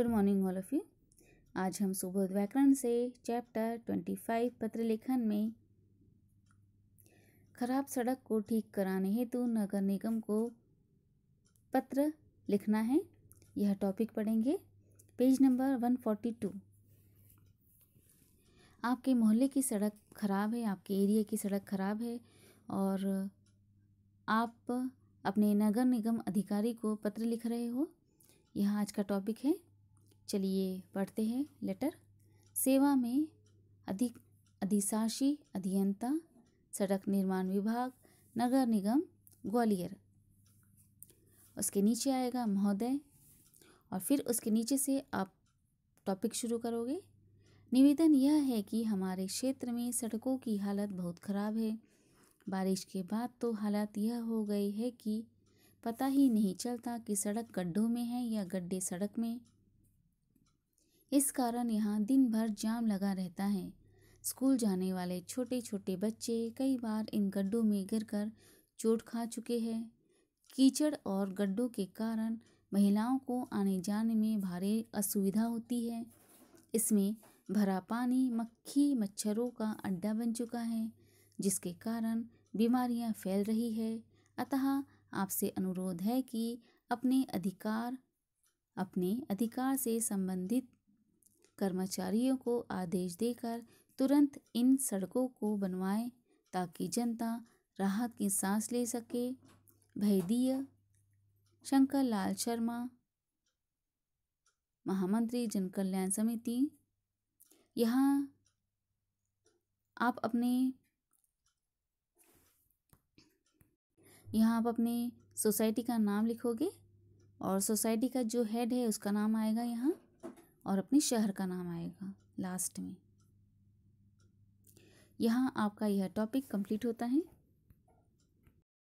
good morning all of you आज हम सुबोध व्याकरण से चैप्टर ट्वेंटी फाइव पत्र लेखन में खराब सड़क को ठीक कराने हेतु नगर निगम को पत्र लिखना है यह टॉपिक पढ़ेंगे page number one forty two आपके मोहल्ले की सड़क ख़राब है आपके एरिया की सड़क ख़राब है और आप अपने नगर निगम अधिकारी को पत्र लिख रहे हो यह आज का टॉपिक है चलिए पढ़ते हैं लेटर सेवा में अधिक अधिशाषी अधियंता सड़क निर्माण विभाग नगर निगम ग्वालियर उसके नीचे आएगा महोदय और फिर उसके नीचे से आप टॉपिक शुरू करोगे निवेदन यह है कि हमारे क्षेत्र में सड़कों की हालत बहुत ख़राब है बारिश के बाद तो हालत यह हो गई है कि पता ही नहीं चलता कि सड़क गड्ढों में है या गड्ढे सड़क में इस कारण यहाँ दिन भर जाम लगा रहता है स्कूल जाने वाले छोटे छोटे बच्चे कई बार इन गड्ढों में गिरकर चोट खा चुके हैं कीचड़ और गड्ढों के कारण महिलाओं को आने जाने में भारी असुविधा होती है इसमें भरा पानी मक्खी मच्छरों का अड्डा बन चुका है जिसके कारण बीमारियां फैल रही है अतः आपसे अनुरोध है कि अपने अधिकार अपने अधिकार से संबंधित कर्मचारियों को आदेश देकर तुरंत इन सड़कों को बनवाएं ताकि जनता राहत की सांस ले सके भैदीय शंकर लाल शर्मा महामंत्री जनकल्याण समिति यहाँ आप अपने यहाँ आप अपने सोसाइटी का नाम लिखोगे और सोसाइटी का जो हेड है उसका नाम आएगा यहाँ और अपने शहर का नाम आएगा लास्ट में यहाँ आपका यह टॉपिक कंप्लीट होता है